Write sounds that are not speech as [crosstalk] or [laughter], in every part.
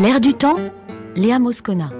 L'air du temps, Léa Moscona.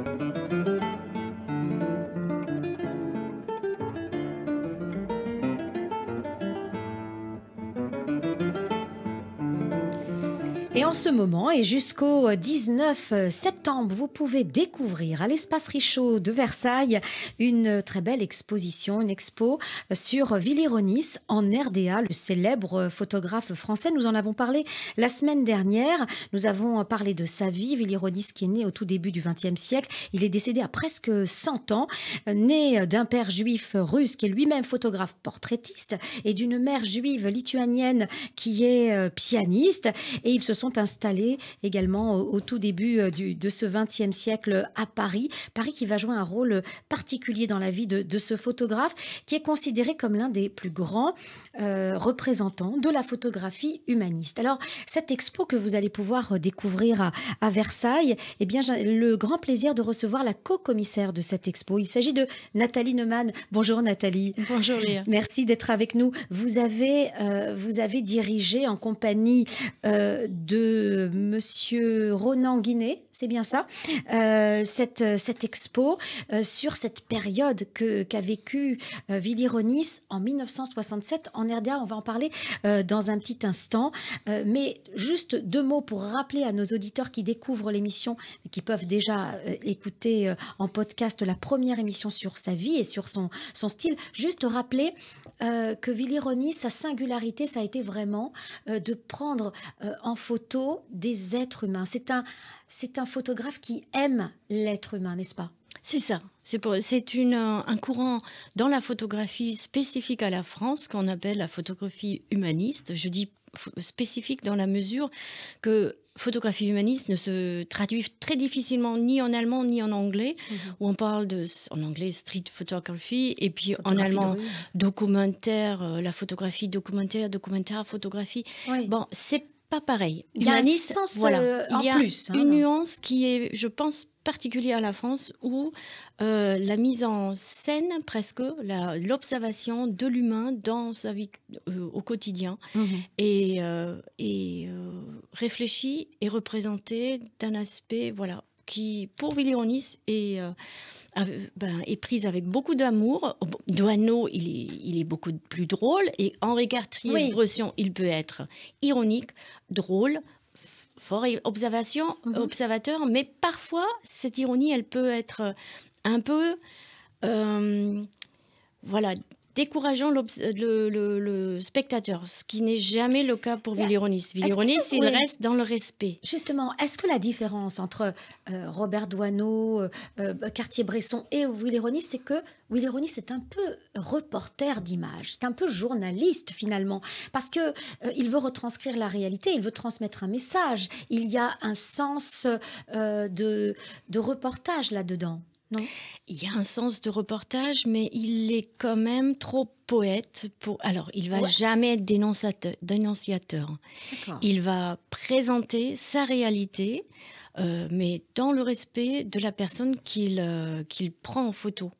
en ce moment et jusqu'au 19 euh, euh, septembre, vous pouvez découvrir à l'espace Richaud de Versailles une euh, très belle exposition, une expo sur Villironis en RDA, le célèbre photographe français. Nous en avons parlé la semaine dernière. Nous avons parlé de sa vie, Villironis qui est né au tout début du XXe siècle. Il est décédé à presque 100 ans, né d'un père juif russe qui est lui-même photographe portraitiste et d'une mère juive lituanienne qui est pianiste. Et ils se sont installé également au, tout début euh, de ce XXe siècle à Paris. Paris qui va jouer un rôle particulier dans la vie de, ce photographe, qui est considéré comme l'un des plus grands euh, représentants de la photographie humaniste. Alors, cette expo que vous allez pouvoir euh, découvrir à, Versailles, eh bien, j'ai le grand plaisir de recevoir la co-commissaire de cette expo. Il s'agit de Nathalie Neumann. Bonjour Nathalie. Bonjour Merci d'être avec nous. Vous avez, vous avez dirigé en compagnie de Monsieur Ronan Guinet, c'est bien ça, euh, cette, euh, cette expo euh, sur cette période qu'a vécu vécue ronis en 1967 en RDA. On va en parler dans un petit instant. mais juste deux mots pour rappeler à nos auditeurs qui découvrent l'émission, qui peuvent déjà écouter en podcast la première émission sur sa vie et sur son, son style, juste rappeler que Villironis, ronis sa singularité, ça a été vraiment de prendre en photo des êtres humains. C'est un, c'est un photographe qui aime l'être humain, n'est-ce pas c'est ça. C'est une, euh, un courant dans la photographie spécifique à la France qu'on appelle la photographie humaniste. Je dis spécifique dans la mesure que photographie humaniste ne se traduit très difficilement ni en allemand ni en anglais, mhm. où on parle de, en anglais street photography, et puis en allemand documentaire, euh, la photographie documentaire, documentaire, photographie. Bon, c'est pas pareil. Il y a une nuance qui est, je pense, particulière à la France où euh, la mise en scène, presque, l'observation de l'humain dans sa vie euh, au quotidien est, mhm. réfléchie et euh, représentée d'un aspect voilà, qui, pour Villeronis est, euh, ben, est, prise avec beaucoup d'amour. Doano, il est, il est, beaucoup plus drôle. Et Henri cartier il peut être ironique, drôle, fort observation, mhm. observateur. Mais parfois, cette ironie, elle peut être un peu... Euh, voilà, décourageant euh, le, spectateur, ce qui n'est jamais le cas pour Villironis. Villironis, il reste dans le respect. Justement, est-ce que la différence entre euh, Robert Doisneau, euh, Cartier-Bresson et Villironis, c'est que Villironis est un peu reporter d'image, c'est un peu journaliste finalement, parce qu'il veut retranscrire la réalité, il veut transmettre un message, il y a un sens de reportage là-dedans. Il y a un sens de reportage, mais il est quand même trop poète pour. Alors, il va jamais être dénonciateur. Il va présenter sa réalité, euh, mais dans le respect de la personne euh, qu'il prend en photo.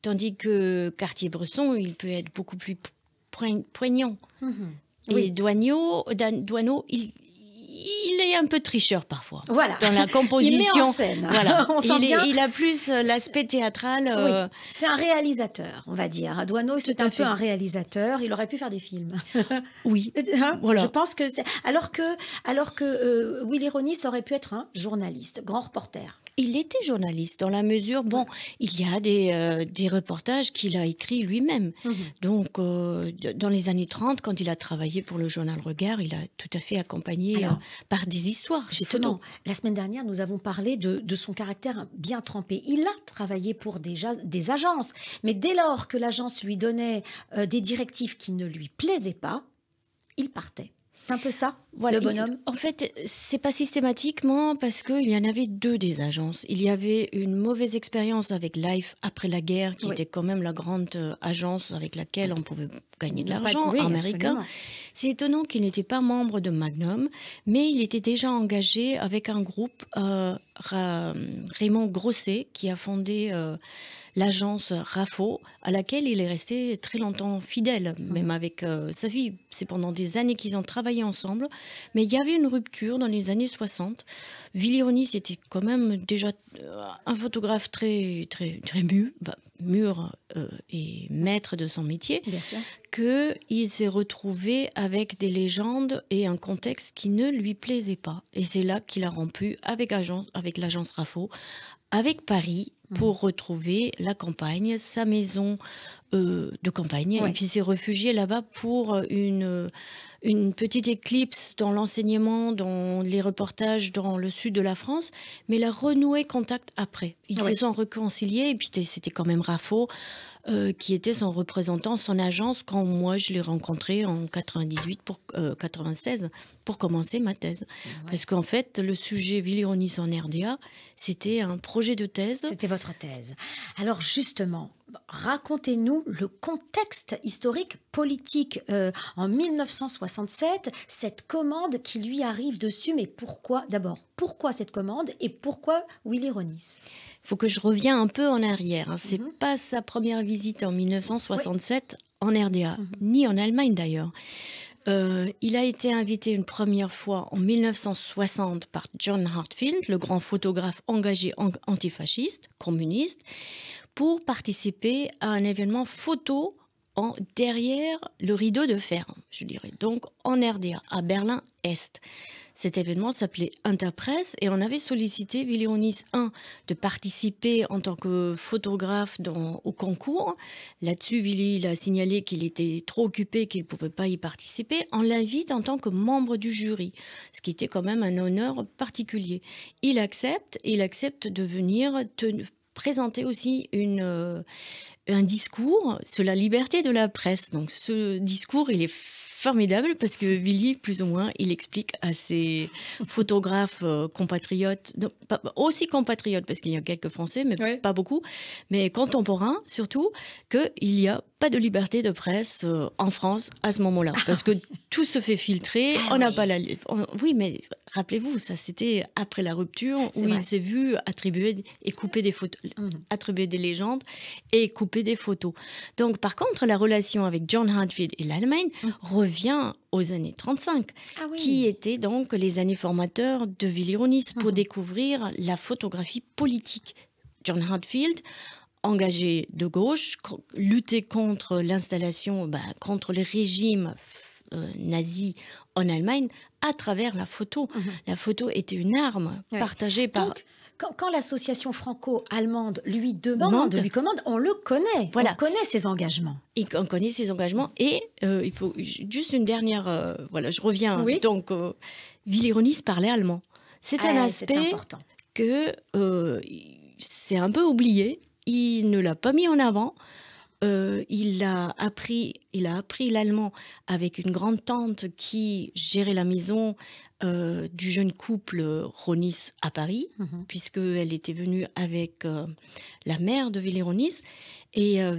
Tandis que Cartier-Bresson, il peut être beaucoup plus poignant. Mhm. Et oui. Douaneau, il, il est un peu tricheur parfois. Voilà. Dans la composition. [laughs] il met en scène. Voilà. [laughs] il, il a plus euh, l'aspect théâtral. Euh. C'est un réalisateur, on va dire. Douaneau, c'est un peu un réalisateur. Il aurait pu faire des films. [laughs] oui. Hein? Je pense que c'est. Alors que, alors que euh, Ronis aurait pu être un journaliste, grand reporter. Il était journaliste dans la mesure, bon, il y a des, reportages qu'il a écrits lui-même. Mhm. Donc, dans les années 30, quand il a travaillé pour le journal Regard, il a tout à fait accompagné par des histoires. Justement, la semaine dernière, nous avons parlé de, son caractère bien trempé. Il a travaillé pour des, agences, mais dès lors que l'agence lui donnait euh, des directives qui ne lui plaisaient pas, il partait. C'est un peu ça le bonhomme. en fait, c'est pas systématiquement parce qu'il y en avait deux des agences. Il y avait une mauvaise expérience avec Life après la guerre, qui était quand même la grande euh, agence avec laquelle on pouvait gagner de l'argent américain. C'est étonnant qu'il n'était pas membre de Magnum, mais il était déjà engagé avec un groupe, euh, Raymond Grosset, qui a fondé euh, l'agence RAFO, à laquelle il est resté très longtemps fidèle, mmh. même avec sa fille. C'est pendant des années qu'ils ont travaillé ensemble. Mais il y avait une rupture dans les années 60. villeronis était quand même déjà euh, un photographe très, très, très mu, bah, mûr euh, et maître de son métier, qu'il s'est retrouvé avec des légendes et un contexte qui ne lui plaisait pas. Et c'est là qu'il a rompu avec, avec l'agence RAFO, avec Paris, mmh. pour retrouver la campagne, sa maison euh, de campagne. Et puis s'est réfugié là-bas pour une, une petite éclipse dans l'enseignement, dans les reportages dans le sud de la France. Mais il a renoué contact après. Ils ah se sont réconciliés et puis c'était quand même info euh, qui était son représentant, son agence, quand moi je l'ai rencontré en 98 pour, 96 euh, pour commencer ma thèse. Ah Parce qu'en fait, le sujet Ronis en RDA, c'était un projet de thèse. C'était votre thèse. Alors justement, racontez-nous le contexte historique politique euh, en 1967, cette commande qui lui arrive dessus, mais pourquoi d'abord Pourquoi cette commande et pourquoi Willy Ronis Il faut que je revienne un peu en arrière. Hein. C'est mhm. pas sa première visite en 1967 en RDA, mhm. ni en Allemagne d'ailleurs. Euh, il a été invité une première fois en 1960 par John Hartfield, le grand photographe engagé antifasciste, communiste, pour participer à un événement photo en, derrière le rideau de fer, je dirais, donc en RDA, à Berlin-Est. Cet événement s'appelait Interpress et on avait sollicité Villonis 1 de participer en tant que photographe dans, au concours. Là-dessus, il a signalé qu'il était trop occupé, qu'il ne pouvait pas y participer. On l'invite en tant que membre du jury, ce qui était quand même un honneur particulier. Il accepte, il accepte de venir présenter aussi une, euh, un discours sur la liberté de la presse. Donc ce discours, il est formidable parce que Willy, plus ou moins, il explique à ses photographes euh, compatriotes, aussi compatriotes parce qu'il y a quelques Français, mais pas beaucoup, mais contemporains surtout, qu'il n'y a pas de liberté de presse euh, en France à ce moment-là [laughs] parce que tout se fait filtrer. Ah on n'a pas la. oui, mais rappelez-vous, ça c'était après la rupture où il s'est vu attribuer et couper des photos, mmh. attribuer des légendes et couper des photos. Donc par contre, la relation avec John Hartfield et l'Allemagne mmh. revient vient aux années 35, ah qui étaient donc les années formateurs de villeronis pour mhm. découvrir la photographie politique. John Hartfield, engagé de gauche, lutter contre l'installation, bah, contre les régimes euh, nazis en Allemagne à travers la photo. Mhm. La photo était une arme partagée par... quand, l'association franco-allemande lui demande, lui commande, on le connaît. On connaît ses engagements. Et on connaît ses engagements. Et euh, il faut juste une dernière. Euh, voilà, je reviens. Oui. Donc, euh, parlait allemand. C'est un ah, aspect important. que euh, c'est un peu oublié. Il ne l'a pas mis en avant euh, il, a appris, il a appris l'allemand avec une grande tante qui gérait la maison euh, du jeune couple euh, Ronis à Paris, mhm. puisque elle puisqu'elle était venue avec euh, la mère de Willy Ronis. Et euh,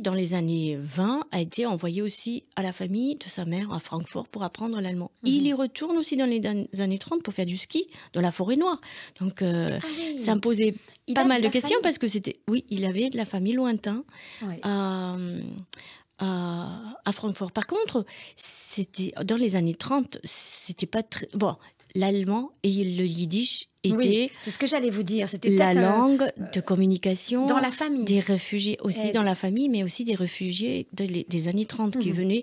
dans les années 20, a été envoyé aussi à la famille de sa mère à Francfort pour apprendre l'allemand. Mhm. Il y retourne aussi dans les années 30 pour faire du ski dans la forêt noire. Donc, ah ça me posait pas mal de, questions parce que c'était. Oui, il avait de la famille lointain à, Francfort. Par contre, c'était dans les années 30, c'était pas très. Bon, l'allemand et le yiddish étaient. c'est ce que j'allais vous dire. C'était la euh, langue de communication. Dans la famille. Des réfugiés, aussi eh dans la famille, mais aussi des réfugiés des années 30 qui mhm. venaient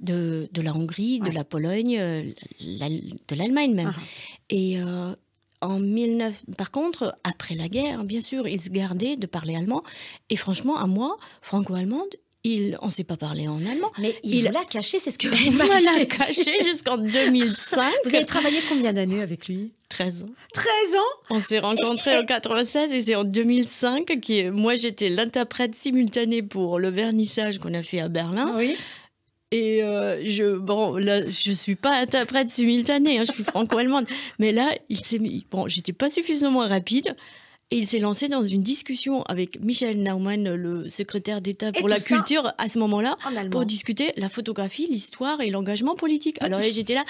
de, la Hongrie, de la Pologne, euh, de l'Allemagne même. Ah. Et. Euh, en 19... Par contre, après la guerre, bien sûr, ils se gardaient de parler allemand. Et franchement, à moi, franco-allemande, on ne s'est pas parlé en allemand. Mais il, l'a caché, c'est ce que [laughs] vous m'avez Il l'a caché [laughs] jusqu'en 2005. Vous avez travaillé combien d'années avec lui 13 ans. 13 ans On s'est rencontrés en 96 et c'est en 2005 que moi j'étais l'interprète simultanée pour le vernissage qu'on a fait à Berlin. Oui. Et euh, je, bon, suis pas interprète simultanée, hein, je suis franco-allemande. Mais là, il s'est Bon, j'étais pas suffisamment rapide. Et il s'est lancé dans une discussion avec Michel Naumann, le secrétaire d'État pour la culture, à ce moment-là, pour discuter la photographie, l'histoire et l'engagement politique. Alors j'étais là,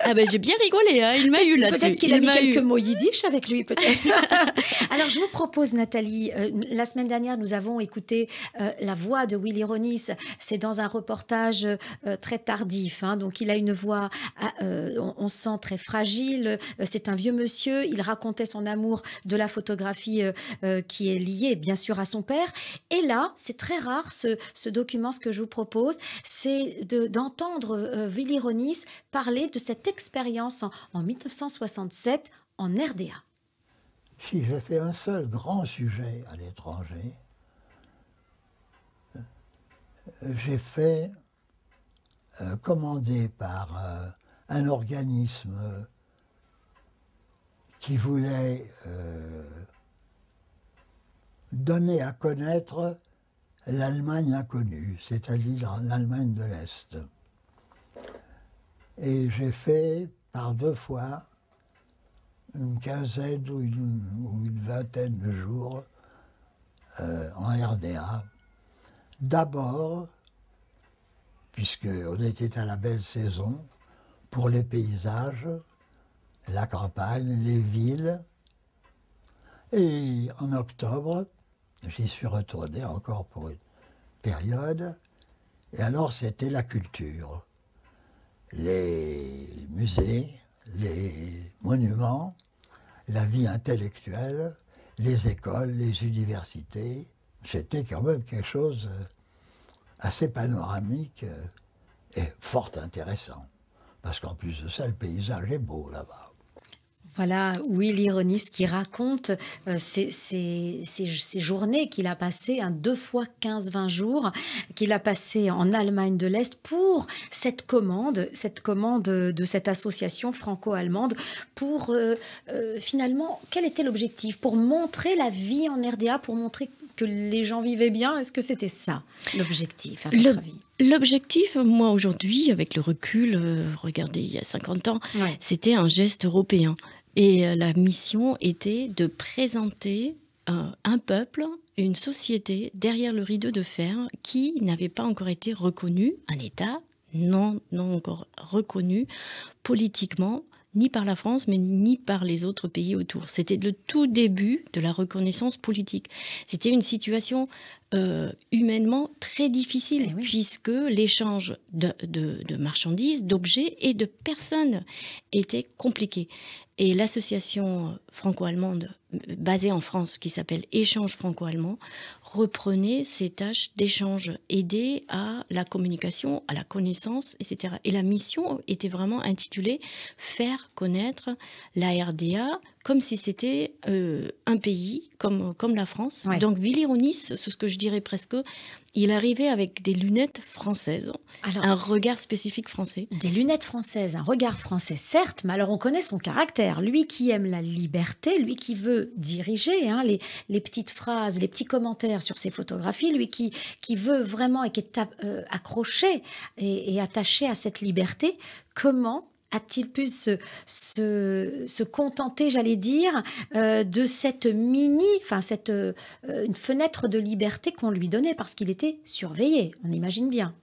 ah ben, j'ai bien rigolé, hein, il m'a eu là-dessus. Peut-être qu'il a mis quelques mots yiddish avec lui, peut-être. [laughs] Alors je vous propose, Nathalie, euh, la semaine dernière, nous avons écouté euh, la voix de Willy Ronis. C'est dans un reportage euh, très tardif, hein. donc il a une voix, ah, on sent très fragile. C'est un vieux monsieur, il racontait son amour de la photographie euh, euh, qui est liée bien sûr à son père. Et là, c'est très rare ce, document, ce que je vous propose, c'est d'entendre de, euh, Willy Ronis parler de cette expérience en, 1967 en RDA. Si j'ai fait un seul grand sujet à l'étranger, j'ai fait, commandé par un organisme qui voulait donner à connaître l'Allemagne inconnue, c'est-à-dire l'Allemagne de l'Est. Et j'ai fait par deux fois une quinzaine ou une, vingtaine de jours euh, en RDA. D'abord, puisqu'on était à la belle saison, pour les paysages, la campagne, les villes. Et en octobre, J'y suis retourné encore pour une période. Et alors, c'était la culture. Les musées, les monuments, la vie intellectuelle, les écoles, les universités. C'était quand même quelque chose assez panoramique et fort intéressant. Parce qu'en plus de ça, le paysage est beau là-bas. Voilà, oui, l'ironiste qui raconte euh, ces, journées qu'il a passées, hein, deux fois 15-20 jours, qu'il a passé en Allemagne de l'Est pour cette commande, cette commande de cette association franco-allemande, pour euh, euh, finalement, quel était l'objectif Pour montrer la vie en RDA, pour montrer que les gens vivaient bien Est-ce que c'était ça l'objectif, L'objectif, moi aujourd'hui, avec le recul, regardez, il y a 50 ans, c'était un geste européen. Et euh, la mission était de présenter euh, un peuple, une société derrière le rideau de fer qui n'avait pas encore été reconnu, un État non, non encore reconnu politiquement, ni par la France, mais ni par les autres pays autour. C'était le tout début de la reconnaissance politique. C'était une situation euh, humainement très difficile, eh puisque l'échange de, marchandises, d'objets et de personnes était compliqué. Et l'association franco-allemande basée en France, qui s'appelle Échange franco-allemand, reprenait ces tâches d'échange, aider à la communication, à la connaissance, etc. Et la mission était vraiment intitulée Faire connaître la RDA comme si c'était euh, un pays comme, comme la France. Donc, Donc Villironis, c'est ce que je dirais presque, il arrivait avec des lunettes françaises, un regard spécifique français. Des lunettes françaises, un regard français, certes, mais alors on connaît son caractère. Lui qui aime la liberté, lui qui veut diriger, hein, les, petites phrases, les petits commentaires sur ses photographies, lui qui, qui veut vraiment et qui est euh, accroché et attaché à cette liberté, comment a-t-il pu se, se, contenter, j'allais dire, euh, de cette mini, enfin cette euh, une fenêtre de liberté qu'on lui donnait parce qu'il était surveillé, on imagine bien.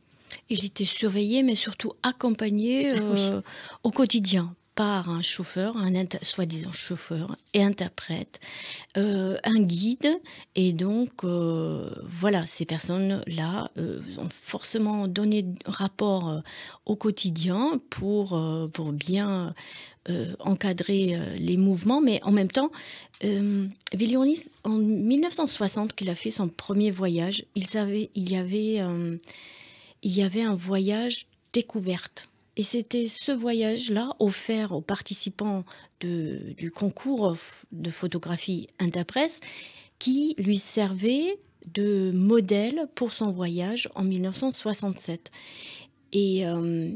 Il était surveillé, mais surtout accompagné ah euh, au quotidien par un chauffeur, un soi-disant chauffeur et interprète, euh, un guide. Et donc, euh, voilà, ces personnes-là euh, ont forcément donné rapport au quotidien pour, pour bien encadrer les mouvements. Mais en même temps, Villionis, en 1960, qu'il a fait son premier voyage, il, savait, il, y avait, il y avait un voyage découverte et c'était ce voyage-là offert aux participants du concours de photographie Interpress qui lui servait de modèle pour son voyage en 1967. Et euh,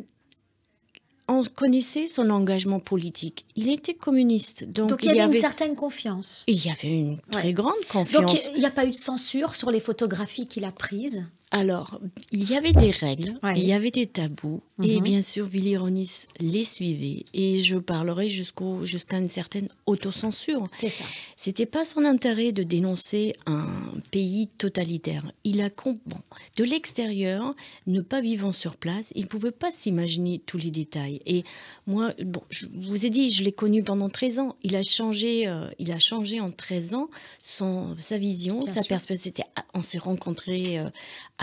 on connaissait son engagement politique. Il était communiste. Donc, il y avait, une certaine confiance. Il y avait une très grande confiance. Donc il n'y a pas eu de censure sur les photographies qu'il a prises alors, il y avait des règles, il y avait des tabous, et mhm. bien sûr, villeronis les suivait. Et je parlerai jusqu'à une certaine autocensure. C'est ça. C'était pas son intérêt de dénoncer un pays totalitaire. Il a bon, de l'extérieur, ne pas vivant sur place, il pouvait pas s'imaginer tous les détails. Et moi, bon, je vous ai dit, je l'ai connu pendant 13 ans. Il a changé, euh, il a changé en 13 ans son sa vision, sa perspective. On s'est rencontrés. Euh,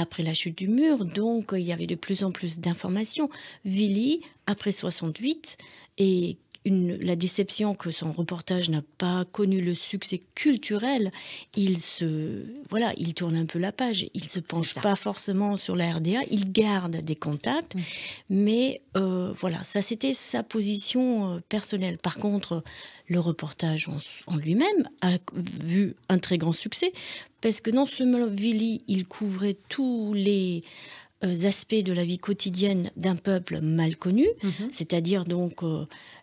après la chute du mur, donc euh, il y avait de plus en plus d'informations. Vili, après 68, et la déception que son reportage n'a pas connu le succès culturel, il se voilà, il tourne un peu la page. Il se penche pas forcément sur la RDA. Il garde des contacts, mm. mais euh, voilà, ça c'était sa position euh, personnelle. Par contre, le reportage en, lui-même a vu un très grand succès parce que dans ce Vili, il couvrait tous les euh, aspects de la vie quotidienne d'un peuple mal connu, mm-hmm. c'est-à-dire donc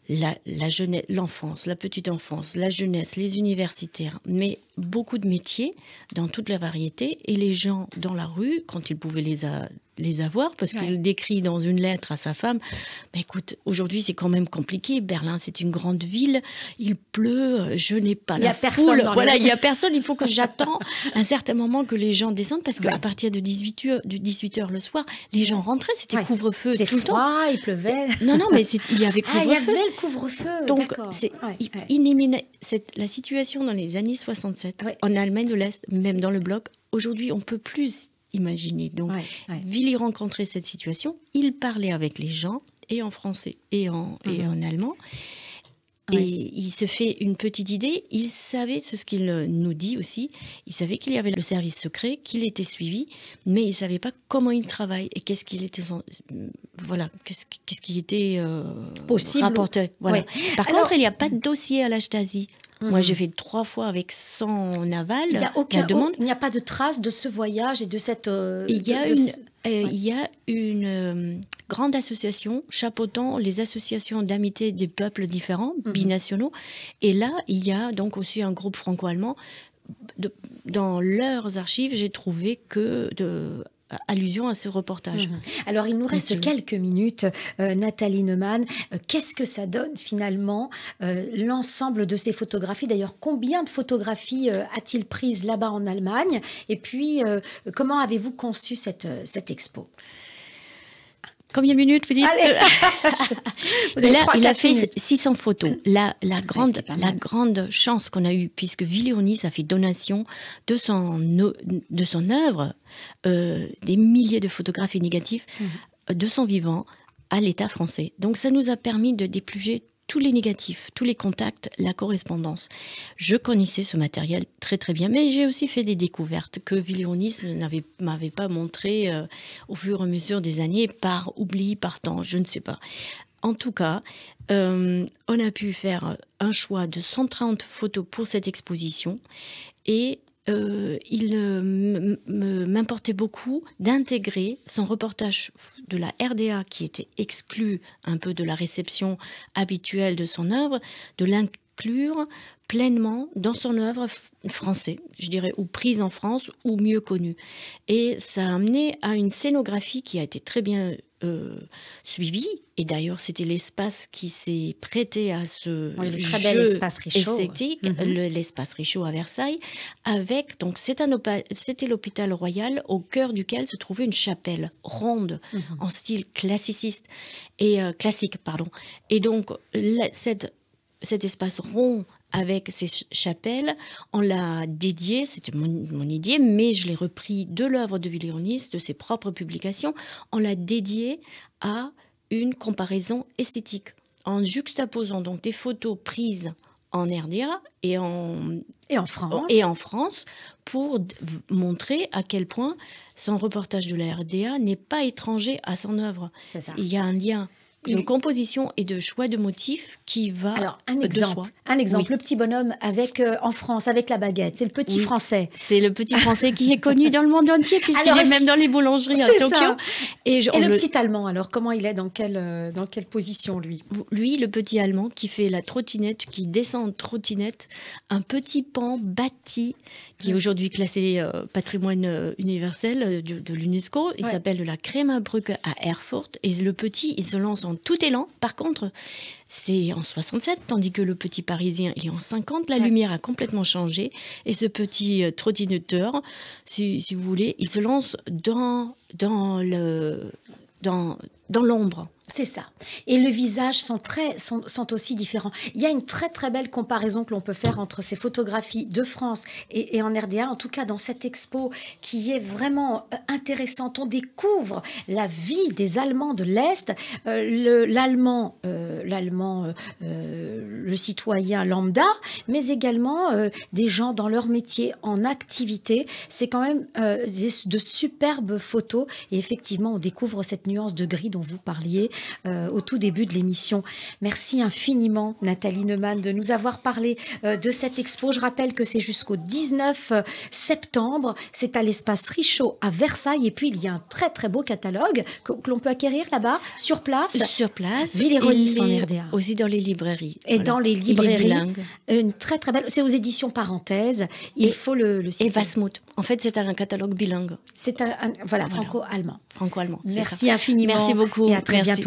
la, la jeunesse, l'enfance, la petite enfance, la jeunesse, les universitaires, mais beaucoup de métiers dans toute la variété et les gens dans la rue, quand ils pouvaient les, les avoir, parce qu'il décrit dans une lettre à sa femme, bah, écoute, aujourd'hui c'est quand même compliqué, Berlin c'est une grande ville, il pleut, je n'ai pas la foule. voilà, il n'y a personne, il faut que j'attends un certain moment que les gens descendent, parce qu'à à partir de 18h, du 18h le soir, les gens rentraient, c'était couvre-feu tout le temps. il pleuvait. Non, non, mais il y avait couvre-feu. Ah, il y avait le couvre-feu, Donc, c'est la situation dans les années 67 en Allemagne de l'Est, même dans le bloc. Aujourd'hui, on peut plus imaginer. Donc, ouais, rencontrait cette situation, il parlait avec les gens, et en français, et et mhm. en allemand. Et il se fait une petite idée. Il savait ce qu'il euh, nous dit aussi. Il savait qu'il y avait le service secret, qu'il était suivi, mais il savait pas comment il travaille et qu'est-ce qu'il était, euh, voilà, qu'est-ce qui était euh, possible. Rapporté. Voilà. Par contre, il n'y a pas de dossier à la Moi, mhm. j'ai fait trois fois avec son aval. Il n'y a aucun, demande. il n'y a pas de trace de ce voyage et de cette. Euh, il y a une. Euh, il y a une euh, grande association chapeautant les associations d'amitié des peuples différents, mhm. binationaux. Et là, il y a donc aussi un groupe franco-allemand. dans leurs archives, j'ai trouvé que de, euh, allusion à ce reportage. Mhm. Alors, il nous reste quelques minutes, euh, Nathalie Neumann. Qu'est-ce que ça donne finalement, euh, l'ensemble de ces photographies D'ailleurs, combien de photographies a-t-il prises là-bas en Allemagne Et puis, comment avez-vous conçu cette, cette expo Combien de minutes vous dites Allez. [laughs] Là, il a fait 600 photos. La, la grande, la grande chance qu'on a eue, puisque Villéonis a fait donation de son, de son œuvre, euh, des milliers de photographies négatives, mhm. de son vivant, à l'État français. Donc ça nous a permis de dépluger tous les négatifs, tous les contacts, la correspondance. Je connaissais ce matériel très très bien, mais j'ai aussi fait des découvertes que Villonisme ne m'avait pas montré euh, au fur et à mesure des années, par oubli, par temps, je ne sais pas. En tout cas, euh, on a pu faire un choix de 130 photos pour cette exposition et euh, il euh, m'importait beaucoup d'intégrer son reportage de la RDA qui était exclu un peu de la réception habituelle de son œuvre, de pleinement dans son œuvre française, je dirais, ou prise en France, ou mieux connue. Et ça a amené à une scénographie qui a été très bien euh, suivie Et d'ailleurs, c'était l'espace qui s'est prêté à ce très bel espace esthétique, mhm. l'espace Richaud à Versailles, avec donc c'était l'hôpital royal au cœur duquel se trouvait une chapelle ronde mhm. en style classiciste et euh, classique, pardon. Et donc cette cet espace rond avec ses chapelles, on l'a dédié, c'était mon, idée, mais je l'ai repris de l'œuvre de villiers de ses propres publications, on l'a dédié à une comparaison esthétique, en juxtaposant donc des photos prises en RDA et en, en, France. et en France pour montrer à quel point son reportage de la RDA n'est pas étranger à son œuvre. Il y a un lien une composition et de choix de motifs qui va Alors, un exemple, Un exemple, le petit bonhomme avec euh, en France avec la baguette, c'est le petit français. C'est le petit français qui est connu dans le monde entier puisqu'il est, même dans les boulangeries à Tokyo. Et, le, petit allemand, alors comment il est dans quelle euh, dans quelle position lui Lui, le petit allemand qui fait la trottinette, qui descend en trottinette, un petit pan bâti qui est aujourd'hui classé euh, patrimoine universel de, l'UNESCO. Il s'appelle la Kremmerbrücke à Erfurt et le petit, il se lance en tout est Par contre, c'est en 67, tandis que le petit Parisien, il est en 50. La lumière a complètement changé. Et ce petit euh, trottinetteur, si, si, vous voulez, il se lance dans, dans Dans, dans l'ombre. C'est ça. Et le visage sont, très, sont, aussi différents. Il y a une très très belle comparaison que l'on peut faire entre ces photographies de France et, en RDA, en tout cas dans cette expo qui est vraiment euh, intéressante. On découvre la vie des Allemands de l'Est, euh, l'Allemand, euh, l'Allemand le citoyen lambda, mais également des gens dans leur métier, en activité. C'est quand même de superbes photos et effectivement on découvre cette nuance de gris dont vous parliez. Euh, au tout début de l'émission. Merci infiniment, Nathalie Neumann, de nous avoir parlé euh, de cette expo. Je rappelle que c'est jusqu'au 19 euh, septembre. C'est à l'espace Richaud à Versailles. Et puis, il y a un très, très beau catalogue que, l'on peut acquérir là-bas, sur place. Sur place. Ville et, et en Aussi dans les librairies. Et dans les librairies. Une très, très belle. C'est aux éditions parenthèses. Il faut le, le citer. Et Vasmout. En fait, c'est un catalogue bilingue. C'est un, voilà, franco-allemand. Franco-allemand. Merci infiniment. Merci beaucoup. Et à très bientôt